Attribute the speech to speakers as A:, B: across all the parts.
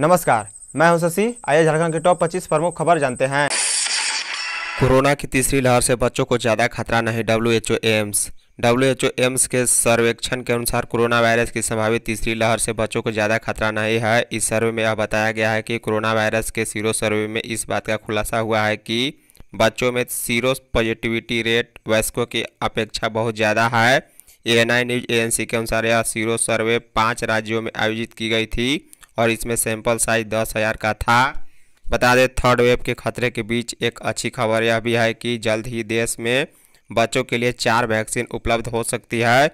A: नमस्कार मैं हूं शशि आइए झारखंड के टॉप 25 प्रमुख खबर जानते हैं कोरोना की तीसरी लहर से बच्चों को ज़्यादा खतरा नहीं W H O AIIMS W H O AIIMS के सर्वेक्षण के अनुसार कोरोना वायरस की संभावित तीसरी लहर से बच्चों को ज़्यादा खतरा नहीं है इस सर्वे में यह बताया गया है कि कोरोना वायरस के सीरो सर्वे में इस बात का खुलासा हुआ है कि बच्चों में सीरो पॉजिटिविटी रेट वयस्कों की अपेक्षा बहुत ज़्यादा है ए न्यूज एजेंसी के अनुसार यह सीरो सर्वे पाँच राज्यों में आयोजित की गई थी और इसमें सैंपल साइज दस हज़ार का था बता दें थर्ड वेव के खतरे के बीच एक अच्छी खबर यह भी है कि जल्द ही देश में बच्चों के लिए चार वैक्सीन उपलब्ध हो सकती है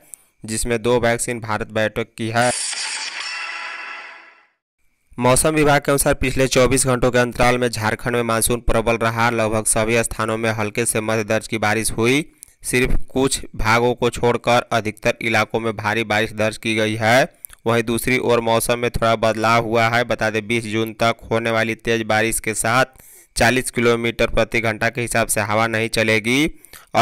A: जिसमें दो वैक्सीन भारत बायोटेक की है मौसम विभाग के अनुसार पिछले 24 घंटों के अंतराल में झारखंड में मानसून प्रबल रहा लगभग सभी स्थानों में हल्के से मध्य दर्ज की बारिश हुई सिर्फ कुछ भागों को छोड़कर अधिकतर इलाकों में भारी बारिश दर्ज की गई है वहीं दूसरी ओर मौसम में थोड़ा बदलाव हुआ है बता दें बीस जून तक होने वाली तेज बारिश के साथ 40 किलोमीटर प्रति घंटा के हिसाब से हवा नहीं चलेगी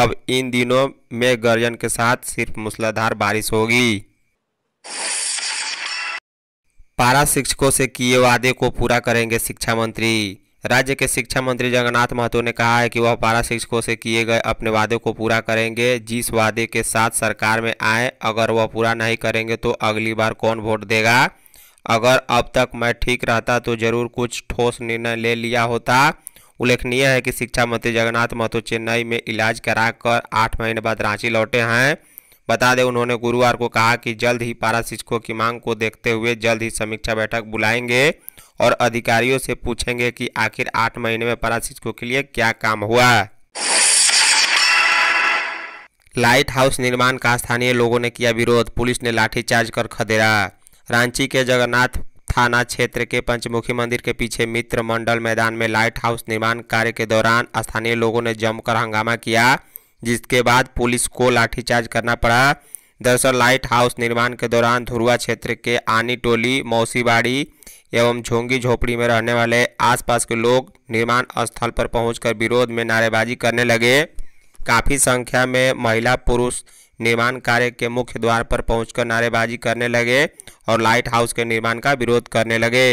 A: अब इन दिनों में गर्जन के साथ सिर्फ मूसलाधार बारिश होगी पारा शिक्षकों से किए वादे को पूरा करेंगे शिक्षा मंत्री राज्य के शिक्षा मंत्री जगन्नाथ महतो ने कहा है कि वह पारा शिक्षकों से किए गए अपने वादे को पूरा करेंगे जिस वादे के साथ सरकार में आए अगर वह पूरा नहीं करेंगे तो अगली बार कौन वोट देगा अगर अब तक मैं ठीक रहता तो जरूर कुछ ठोस निर्णय ले लिया होता उल्लेखनीय है कि शिक्षा मंत्री जगन्नाथ महतो चेन्नई में इलाज करा कर आठ महीने बाद रांची लौटे हैं बता दें उन्होंने गुरुवार को कहा कि जल्द ही पारा शिक्षकों की मांग को देखते हुए जल्द ही समीक्षा बैठक बुलाएंगे और अधिकारियों से पूछेंगे कि आखिर आठ महीने में पारा शिक्षकों के लिए क्या काम हुआ लाइट हाउस निर्माण का स्थानीय लोगों ने किया विरोध पुलिस ने लाठीचार्ज कर खदेड़ा रांची के जगन्नाथ थाना क्षेत्र के पंचमुखी मंदिर के पीछे मित्र मंडल मैदान में लाइट हाउस निर्माण कार्य के दौरान स्थानीय लोगों ने जमकर हंगामा किया जिसके बाद पुलिस को लाठीचार्ज करना पड़ा दरअसल लाइट हाउस निर्माण के दौरान धुरुआ क्षेत्र के आनी टोली मौसीबाड़ी एवं झोंगी झोपड़ी में रहने वाले आसपास के लोग निर्माण स्थल पर पहुंचकर विरोध में नारेबाजी करने लगे काफ़ी संख्या में महिला पुरुष निर्माण कार्य के मुख्य द्वार पर पहुंचकर नारेबाजी करने लगे और लाइट हाउस के निर्माण का विरोध करने लगे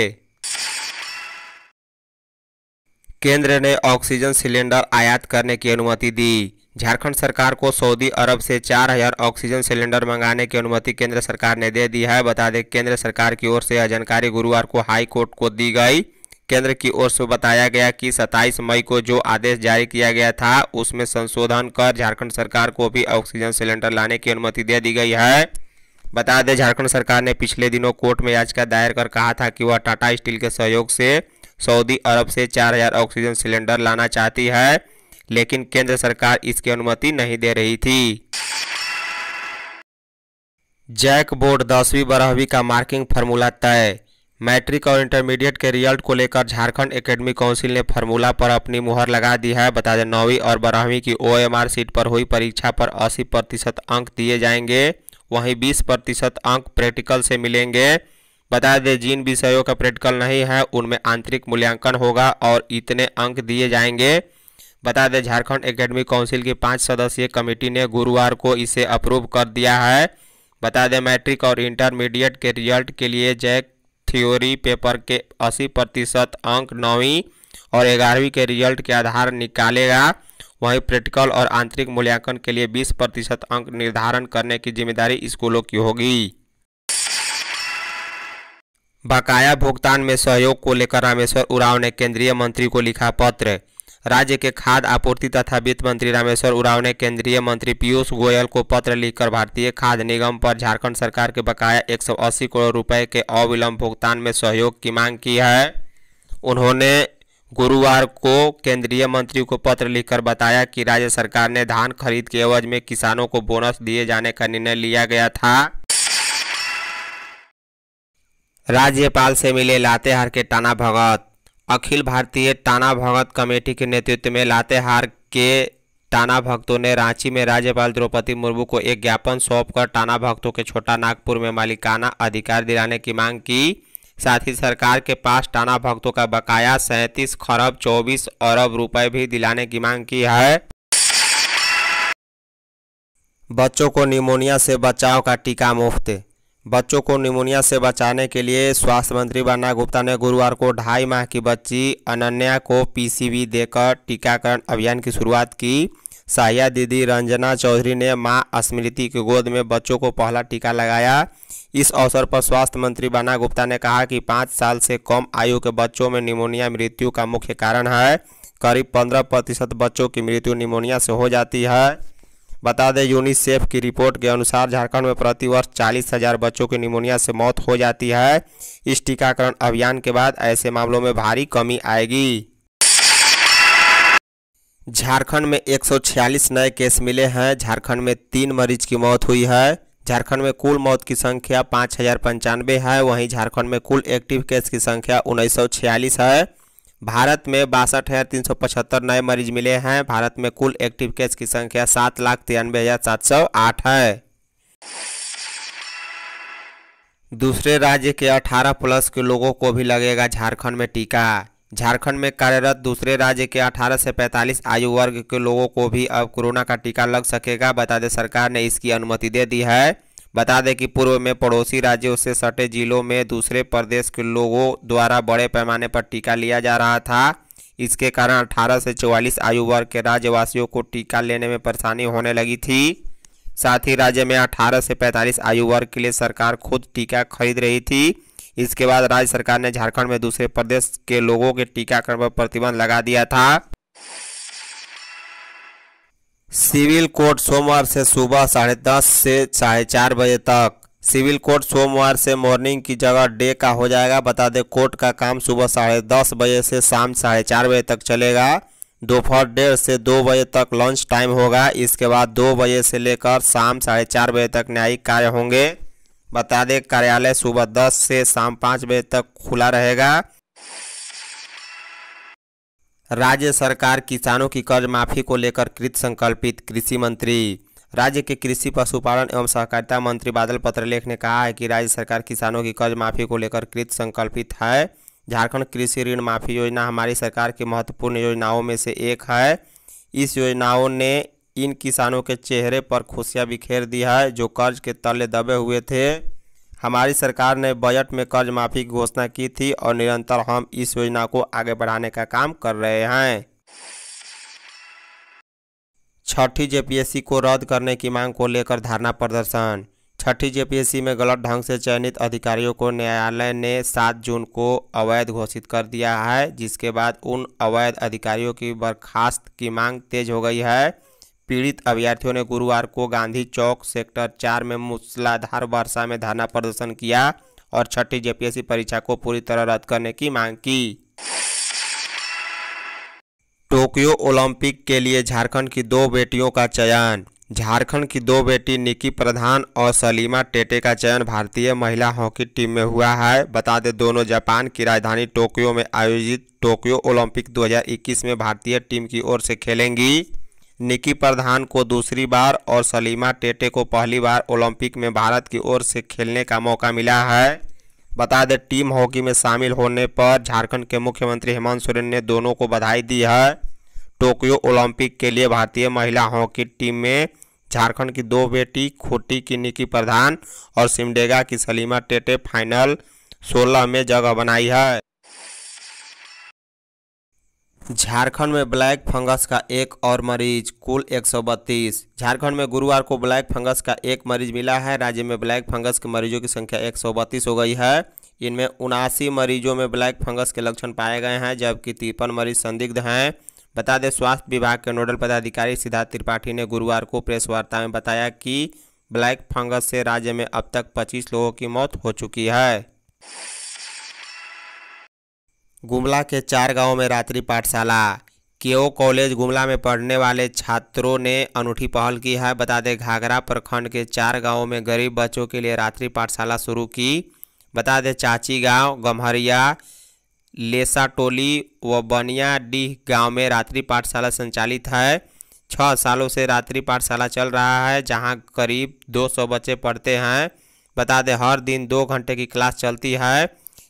A: केंद्र ने ऑक्सीजन सिलेंडर आयात करने की अनुमति दी झारखंड सरकार को सऊदी अरब से 4000 ऑक्सीजन सिलेंडर मंगाने की अनुमति केंद्र सरकार ने दे दी है बता दें केंद्र सरकार की ओर से यह जानकारी गुरुवार को हाई कोर्ट को दी गई केंद्र की ओर से बताया गया कि 27 मई को जो आदेश जारी किया गया था उसमें संशोधन कर झारखंड सरकार को भी ऑक्सीजन सिलेंडर लाने की अनुमति दे दी गई है बता दें झारखंड सरकार ने पिछले दिनों कोर्ट में याचिका दायर कर कहा था कि वह टाटा स्टील के सहयोग से सऊदी अरब से चार ऑक्सीजन सिलेंडर लाना चाहती है लेकिन केंद्र सरकार इसकी अनुमति नहीं दे रही थी जैक बोर्ड दसवीं बारहवीं का मार्किंग फार्मूला तय मैट्रिक और इंटरमीडिएट के रिजल्ट को लेकर झारखंड एकेडमी काउंसिल ने फार्मूला पर अपनी मुहर लगा दी है बता दें नौवीं और बारहवीं की ओएमआर सीट पर हुई परीक्षा पर 80 प्रतिशत अंक दिए जाएंगे वहीं 20 प्रतिशत अंक प्रैक्टिकल से मिलेंगे बता दें जिन विषयों का प्रैक्टिकल नहीं है उनमें आंतरिक मूल्यांकन होगा और इतने अंक दिए जाएंगे बता दें झारखंड एकेडमी काउंसिल की पाँच सदस्यीय कमेटी ने गुरुवार को इसे अप्रूव कर दिया है बता दें मैट्रिक और इंटरमीडिएट के रिजल्ट के लिए जैक थ्योरी पेपर के 80 प्रतिशत अंक नौवीं और ग्यारहवीं के रिजल्ट के आधार निकालेगा वहीं प्रैक्टिकल और आंतरिक मूल्यांकन के लिए 20 प्रतिशत अंक निर्धारण करने की जिम्मेदारी स्कूलों की होगी बकाया भुगतान में सहयोग को लेकर रामेश्वर उराव ने केंद्रीय मंत्री को लिखा पत्र राज्य के खाद्य आपूर्ति तथा वित्त मंत्री रामेश्वर उराव ने केंद्रीय मंत्री पीयूष गोयल को पत्र लिखकर भारतीय खाद्य निगम पर झारखंड सरकार के बकाया 180 करोड़ रुपए के अविलंब भुगतान में सहयोग की मांग की है उन्होंने गुरुवार को केंद्रीय मंत्री को पत्र लिखकर बताया कि राज्य सरकार ने धान खरीद के एवज में किसानों को बोनस दिए जाने का निर्णय लिया गया था राज्यपाल से मिले लातेहार के टाना भगत अखिल भारतीय टाना भगत कमेटी के नेतृत्व में लातेहार के टाना भक्तों ने रांची में राज्यपाल द्रौपदी मुर्मू को एक ज्ञापन सौंपकर टाना भक्तों के छोटा नागपुर में मालिकाना अधिकार दिलाने की मांग की साथ ही सरकार के पास टाना भक्तों का बकाया सैंतीस खरब चौबीस अरब रुपए भी दिलाने की मांग की है बच्चों को निमोनिया से बचाव का टीका मुफ्त बच्चों को निमोनिया से बचाने के लिए स्वास्थ्य मंत्री बन्ना गुप्ता ने गुरुवार को ढाई माह की बच्ची अनन्या को पीसीबी देकर टीकाकरण अभियान की शुरुआत की साहिया दीदी रंजना चौधरी ने मां स्मृति की गोद में बच्चों को पहला टीका लगाया इस अवसर पर स्वास्थ्य मंत्री बन्ना गुप्ता ने कहा कि पाँच साल से कम आयु के बच्चों में निमोनिया मृत्यु का मुख्य कारण है करीब पंद्रह प्रतिशत बच्चों की मृत्यु निमोनिया से हो जाती है बता दें यूनिसेफ की रिपोर्ट के अनुसार झारखंड में प्रतिवर्ष चालीस हजार बच्चों की निमोनिया से मौत हो जाती है इस टीकाकरण अभियान के बाद ऐसे मामलों में भारी कमी आएगी झारखंड में 146 नए केस मिले हैं झारखंड में तीन मरीज की मौत हुई है झारखंड में कुल मौत की संख्या पाँच है वहीं झारखंड में कुल एक्टिव केस की संख्या उन्नीस है भारत में बासठ हज़ार तीन सौ पचहत्तर नए मरीज मिले हैं भारत में कुल एक्टिव केस की संख्या सात लाख तिरानवे हज़ार सात सौ आठ है दूसरे राज्य के 18 प्लस के लोगों को भी लगेगा झारखंड में टीका झारखंड में कार्यरत दूसरे राज्य के 18 से 45 आयु वर्ग के लोगों को भी अब कोरोना का टीका लग सकेगा बता दें सरकार ने इसकी अनुमति दे दी है बता दें कि पूर्व में पड़ोसी राज्यों से सटे जिलों में दूसरे प्रदेश के लोगों द्वारा बड़े पैमाने पर टीका लिया जा रहा था इसके कारण 18 से 44 आयु वर्ग के राज्यवासियों को टीका लेने में परेशानी होने लगी थी साथ ही राज्य में 18 से 45 आयु वर्ग के लिए सरकार खुद टीका खरीद रही थी इसके बाद राज्य सरकार ने झारखंड में दूसरे प्रदेश के लोगों के टीकाकरण पर प्रतिबंध लगा दिया था सिविल कोर्ट सोमवार से सुबह साढ़े दस से साढ़े चार बजे तक सिविल कोर्ट सोमवार से मॉर्निंग की जगह डे का हो जाएगा बता दें कोर्ट का काम सुबह साढ़े दस बजे से शाम साढ़े चार बजे तक चलेगा दोपहर डेढ़ से दो बजे तक लंच टाइम होगा इसके बाद दो बजे से लेकर शाम साढ़े चार बजे तक न्यायिक कार्य होंगे बता दें कार्यालय सुबह दस से शाम पाँच बजे तक खुला रहेगा राज्य सरकार किसानों की कर्ज माफी को लेकर कृत संकल्पित कृषि मंत्री राज्य के कृषि पशुपालन एवं सहकारिता मंत्री बादल पत्रलेख ने कहा है कि राज्य सरकार किसानों की कर्ज माफी को लेकर कृत संकल्पित है झारखंड कृषि ऋण माफी योजना हमारी सरकार की महत्वपूर्ण योजनाओं में से एक है इस योजनाओं ने इन किसानों के चेहरे पर खुशियाँ बिखेर दी है जो कर्ज के तले दबे हुए थे हमारी सरकार ने बजट में कर्ज माफी की घोषणा की थी और निरंतर हम इस योजना को आगे बढ़ाने का काम कर रहे हैं छठी जेपीएससी को रद्द करने की मांग को लेकर धरना प्रदर्शन छठी जेपीएससी में गलत ढंग से चयनित अधिकारियों को न्यायालय ने 7 जून को अवैध घोषित कर दिया है जिसके बाद उन अवैध अधिकारियों की बर्खास्त की मांग तेज हो गई है पीड़ित अभ्यर्थियों ने गुरुवार को गांधी चौक सेक्टर चार में मूसलाधार वर्षा में धरना प्रदर्शन किया और छठी जेपीएससी परीक्षा को पूरी तरह रद्द करने की मांग की टोक्यो ओलंपिक के लिए झारखंड की दो बेटियों का चयन झारखंड की दो बेटी निकी प्रधान और सलीमा टेटे का चयन भारतीय महिला हॉकी टीम में हुआ है बता दें दोनों जापान की राजधानी टोक्यो में आयोजित टोक्यो ओलंपिक 2021 में भारतीय टीम की ओर से खेलेंगी निकी प्रधान को दूसरी बार और सलीमा टेटे को पहली बार ओलंपिक में भारत की ओर से खेलने का मौका मिला है बता दें टीम हॉकी में शामिल होने पर झारखंड के मुख्यमंत्री हेमंत सोरेन ने दोनों को बधाई दी है टोक्यो ओलंपिक के लिए भारतीय महिला हॉकी टीम में झारखंड की दो बेटी खोटी की निकी प्रधान और सिमडेगा की सलीमा टेटे फाइनल सोलह में जगह बनाई है झारखंड में ब्लैक फंगस का एक और मरीज कुल 132 झारखंड में गुरुवार को ब्लैक फंगस का एक मरीज मिला है राज्य में ब्लैक फंगस के मरीजों की संख्या 132 हो गई है इनमें उनासी मरीजों में ब्लैक फंगस के लक्षण पाए गए हैं जबकि तिरपन मरीज संदिग्ध हैं बता दें स्वास्थ्य विभाग के नोडल पदाधिकारी सिद्धार्थ त्रिपाठी ने गुरुवार को प्रेस वार्ता में बताया कि ब्लैक फंगस से राज्य में अब तक पच्चीस लोगों की मौत हो चुकी है गुमला के चार गांवों में रात्रि पाठशाला केओ कॉलेज गुमला में पढ़ने वाले छात्रों ने अनूठी पहल की है बता दें घाघरा प्रखंड के चार गांवों में गरीब बच्चों के लिए रात्रि पाठशाला शुरू की बता दें चाची गांव गम्हरिया लेसा टोली व बनिया डीह गांव में रात्रि पाठशाला संचालित है छः सालों से रात्रि पाठशाला चल रहा है जहाँ करीब दो बच्चे पढ़ते हैं बता दें हर दिन दो घंटे की क्लास चलती है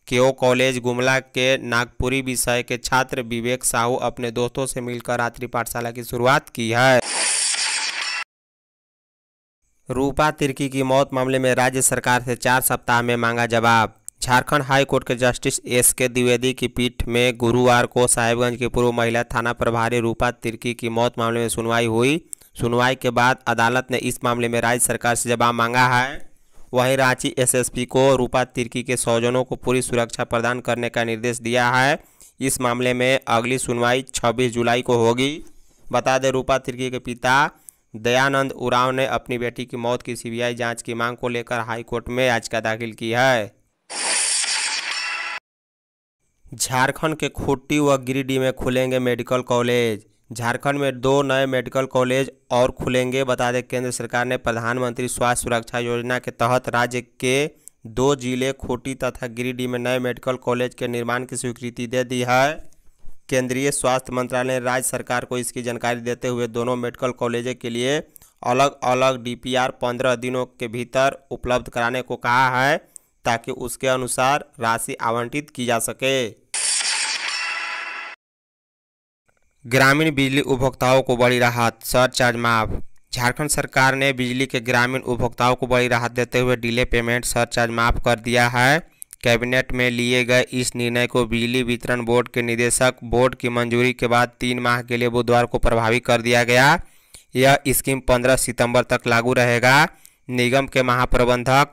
A: केओ कॉलेज गुमला के नागपुरी विषय के छात्र विवेक साहू अपने दोस्तों से मिलकर रात्रि पाठशाला की शुरुआत की है रूपा तिर्की की मौत मामले में राज्य सरकार से चार सप्ताह में मांगा जवाब झारखंड हाई कोर्ट के जस्टिस एस के द्विवेदी की पीठ में गुरुवार को साहिबगंज की पूर्व महिला थाना प्रभारी रूपा तिर्की की मौत मामले में सुनवाई हुई सुनवाई के बाद अदालत ने इस मामले में राज्य सरकार से जवाब मांगा है वहीं रांची एसएसपी को रूपा तिर्की के सौजनों को पूरी सुरक्षा प्रदान करने का निर्देश दिया है इस मामले में अगली सुनवाई 26 जुलाई को होगी बता दें रूपा तिर्की के पिता दयानंद उराव ने अपनी बेटी की मौत की सीबीआई जांच की मांग को लेकर हाईकोर्ट में याचिका दाखिल की है झारखंड के खुट्टी व गिरिडीह में खुलेंगे मेडिकल कॉलेज झारखंड में दो नए मेडिकल कॉलेज और खुलेंगे बता दें केंद्र सरकार ने प्रधानमंत्री स्वास्थ्य सुरक्षा योजना के तहत राज्य के दो जिले खोटी तथा गिरिडीह में नए मेडिकल कॉलेज के निर्माण की स्वीकृति दे दी है केंद्रीय स्वास्थ्य मंत्रालय ने राज्य सरकार को इसकी जानकारी देते हुए दोनों मेडिकल कॉलेजों के लिए अलग अलग डी पंद्रह दिनों के भीतर उपलब्ध कराने को कहा है ताकि उसके अनुसार राशि आवंटित की जा सके ग्रामीण बिजली उपभोक्ताओं को बड़ी राहत सरचार्ज माफ झारखंड सरकार ने बिजली के ग्रामीण उपभोक्ताओं को बड़ी राहत देते हुए डिले पेमेंट सरचार्ज माफ कर दिया है कैबिनेट में लिए गए इस निर्णय को बिजली वितरण बोर्ड के निदेशक बोर्ड की मंजूरी के बाद तीन माह के लिए बुधवार को प्रभावी कर दिया गया यह स्कीम 15 सितंबर तक लागू रहेगा निगम के महाप्रबंधक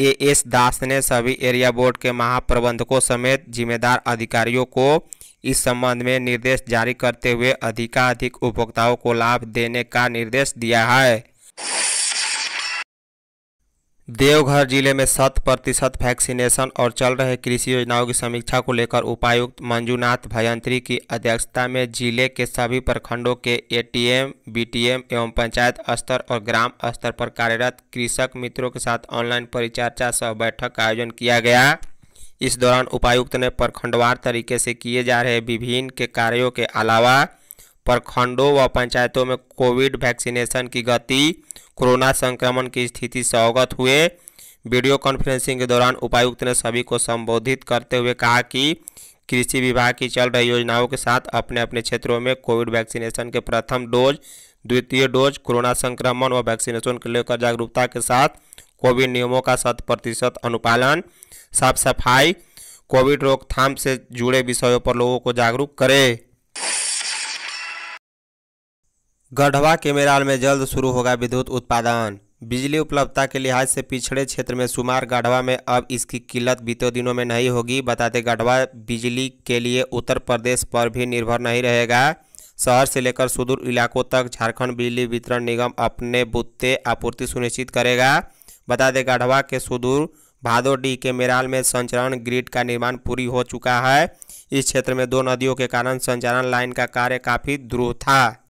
A: ए एस दास ने सभी एरिया बोर्ड के महाप्रबंधकों समेत जिम्मेदार अधिकारियों को इस संबंध में निर्देश जारी करते हुए अधिकाधिक उपभोक्ताओं को लाभ देने का निर्देश दिया है देवघर जिले में शत प्रतिशत वैक्सीनेशन और चल रहे कृषि योजनाओं की समीक्षा को लेकर उपायुक्त मंजूनाथ भयंत्री की अध्यक्षता में जिले के सभी प्रखंडों के एटीएम, बीटीएम एवं पंचायत स्तर और ग्राम स्तर पर कार्यरत कृषक मित्रों के साथ ऑनलाइन परिचर्चा सह बैठक का आयोजन किया गया इस दौरान उपायुक्त ने प्रखंडवार तरीके से किए जा रहे विभिन्न के कार्यों के अलावा प्रखंडों व पंचायतों में कोविड वैक्सीनेशन की गति कोरोना संक्रमण की स्थिति से अवगत हुए वीडियो कॉन्फ्रेंसिंग के दौरान उपायुक्त ने सभी को संबोधित करते हुए कहा कि कृषि विभाग की चल रही योजनाओं के साथ अपने अपने क्षेत्रों में कोविड वैक्सीनेशन के प्रथम डोज द्वितीय डोज कोरोना संक्रमण व वैक्सीनेशन को लेकर जागरूकता के साथ कोविड नियमों का शत प्रतिशत अनुपालन साफ सफाई कोविड रोकथाम से जुड़े विषयों पर लोगों को जागरूक करें गढ़वा केमेराल में जल्द शुरू होगा विद्युत उत्पादन बिजली उपलब्धता के लिहाज से पिछड़े क्षेत्र में शुमार गढ़वा में अब इसकी किल्लत बीते दिनों में नहीं होगी बताते गढ़वा बिजली के लिए उत्तर प्रदेश पर भी निर्भर नहीं रहेगा शहर से लेकर सुदूर इलाकों तक झारखंड बिजली वितरण निगम अपने बुत्ते आपूर्ति सुनिश्चित करेगा बता दें गढ़वा के सुदूर भादोडी के मेराल में संचरण ग्रिड का निर्माण पूरी हो चुका है इस क्षेत्र में दो नदियों के कारण संचरण लाइन का कार्य काफ़ी ध्रुव था